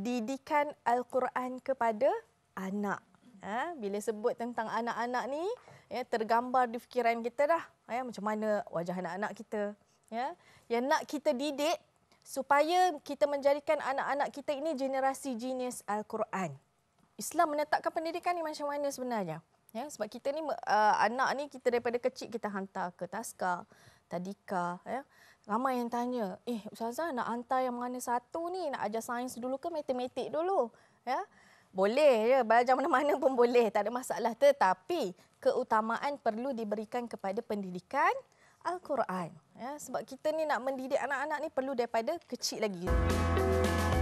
didikan Al-Quran kepada anak. Ha, bila sebut tentang anak-anak ni, ya, tergambar di fikiran kita dah. Ha, ya, macam mana wajah anak-anak kita. Ya, yang nak kita didik supaya kita menjadikan anak-anak kita ini generasi genius Al-Quran. Islam menetapkan pendidikan ni macam mana sebenarnya? Ya, sebab kita ni uh, anak ni kita daripada kecil kita hantar ke taska, tadika. Ya. Ramai yang tanya, eh Ustazah nak hantar yang mana satu ni? Nak ajar sains dulu ke matematik dulu? Ya, Boleh ya, belajar mana-mana pun boleh. Tak ada masalah. Tetapi keutamaan perlu diberikan kepada pendidikan Al-Quran. Ya, sebab kita ni nak mendidik anak-anak ni perlu daripada kecil lagi.